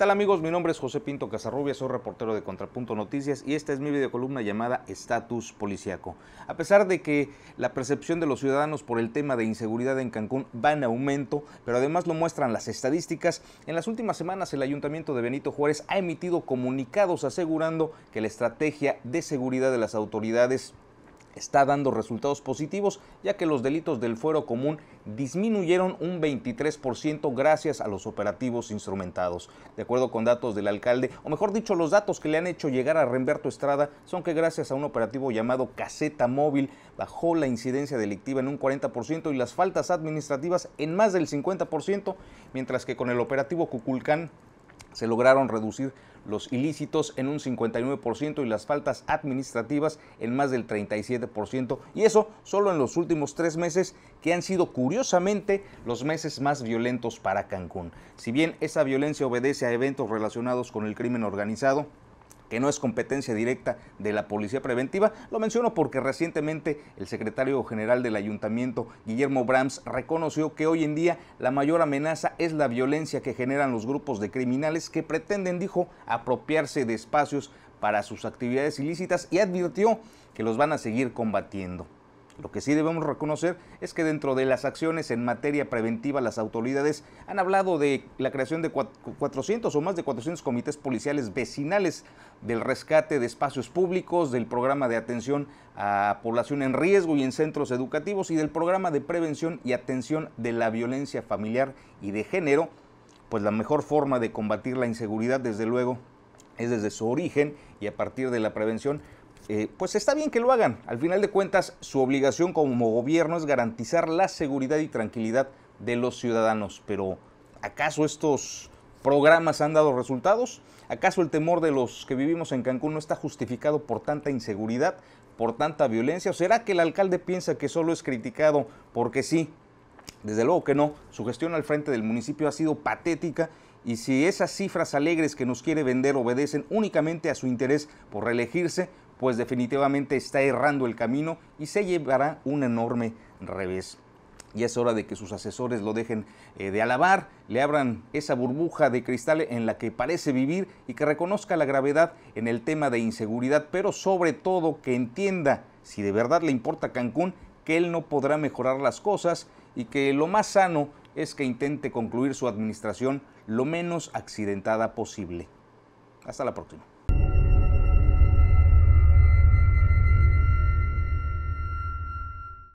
tal amigos? Mi nombre es José Pinto Casarrubia, soy reportero de Contrapunto Noticias y esta es mi videocolumna llamada Estatus Policiaco. A pesar de que la percepción de los ciudadanos por el tema de inseguridad en Cancún va en aumento, pero además lo muestran las estadísticas, en las últimas semanas el Ayuntamiento de Benito Juárez ha emitido comunicados asegurando que la estrategia de seguridad de las autoridades está dando resultados positivos, ya que los delitos del fuero común disminuyeron un 23% gracias a los operativos instrumentados. De acuerdo con datos del alcalde, o mejor dicho, los datos que le han hecho llegar a Renberto Estrada son que gracias a un operativo llamado Caseta Móvil bajó la incidencia delictiva en un 40% y las faltas administrativas en más del 50%, mientras que con el operativo Cuculcán se lograron reducir los ilícitos en un 59% y las faltas administrativas en más del 37%. Y eso solo en los últimos tres meses que han sido curiosamente los meses más violentos para Cancún. Si bien esa violencia obedece a eventos relacionados con el crimen organizado, que no es competencia directa de la Policía Preventiva. Lo menciono porque recientemente el secretario general del ayuntamiento, Guillermo Brahms reconoció que hoy en día la mayor amenaza es la violencia que generan los grupos de criminales que pretenden, dijo, apropiarse de espacios para sus actividades ilícitas y advirtió que los van a seguir combatiendo. Lo que sí debemos reconocer es que dentro de las acciones en materia preventiva las autoridades han hablado de la creación de 400 o más de 400 comités policiales vecinales, del rescate de espacios públicos, del programa de atención a población en riesgo y en centros educativos y del programa de prevención y atención de la violencia familiar y de género. Pues la mejor forma de combatir la inseguridad, desde luego, es desde su origen y a partir de la prevención eh, pues está bien que lo hagan. Al final de cuentas, su obligación como gobierno es garantizar la seguridad y tranquilidad de los ciudadanos. Pero, ¿acaso estos programas han dado resultados? ¿Acaso el temor de los que vivimos en Cancún no está justificado por tanta inseguridad, por tanta violencia? ¿O será que el alcalde piensa que solo es criticado porque sí? Desde luego que no. Su gestión al frente del municipio ha sido patética y si esas cifras alegres que nos quiere vender obedecen únicamente a su interés por reelegirse, pues definitivamente está errando el camino y se llevará un enorme revés. Y es hora de que sus asesores lo dejen eh, de alabar, le abran esa burbuja de cristal en la que parece vivir y que reconozca la gravedad en el tema de inseguridad, pero sobre todo que entienda, si de verdad le importa Cancún, que él no podrá mejorar las cosas y que lo más sano es que intente concluir su administración lo menos accidentada posible. Hasta la próxima.